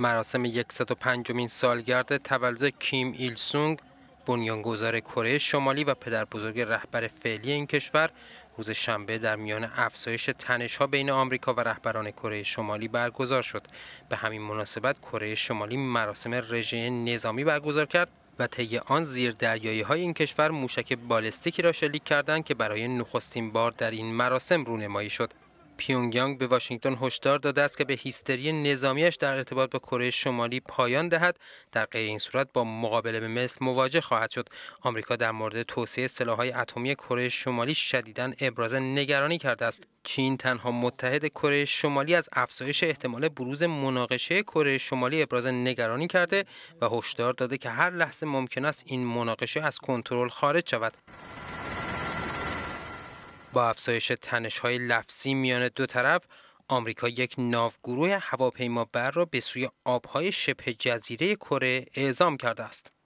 مراسم 105مین سالگرد تولد کیم ایل سونگ بنیانگذار کره شمالی و پدر بزرگ رهبر فعلی این کشور روز شنبه در میان افزایش تنشها بین آمریکا و رهبران کره شمالی برگزار شد به همین مناسبت کره شمالی مراسم رژه نظامی برگزار کرد و طی آن زیر دریایی های این کشور موشک بالستیکی را شلیک کردند که برای نخستین بار در این مراسم رونمایی شد پیونگیانگ به واشنگتن هشدار داده است که به هیستری نظامیش در ارتباط با کره شمالی پایان دهد در غیر این صورت با مقابله به مثل مواجه خواهد شد آمریکا در مورد توسعه سلاحهای اتمی کره شمالی شدیدا ابراز نگرانی کرده است چین تنها متحد کره شمالی از افزایش احتمال بروز مناقشه کره شمالی ابراز نگرانی کرده و هشدار داده که هر لحظه ممکن است این مناقشه از کنترل خارج شود با افزایش های لفظی میان دو طرف آمریکا یک ناوگروه هواپیمابر را به سوی آبهای شبه جزیره کره اعزام کرده است.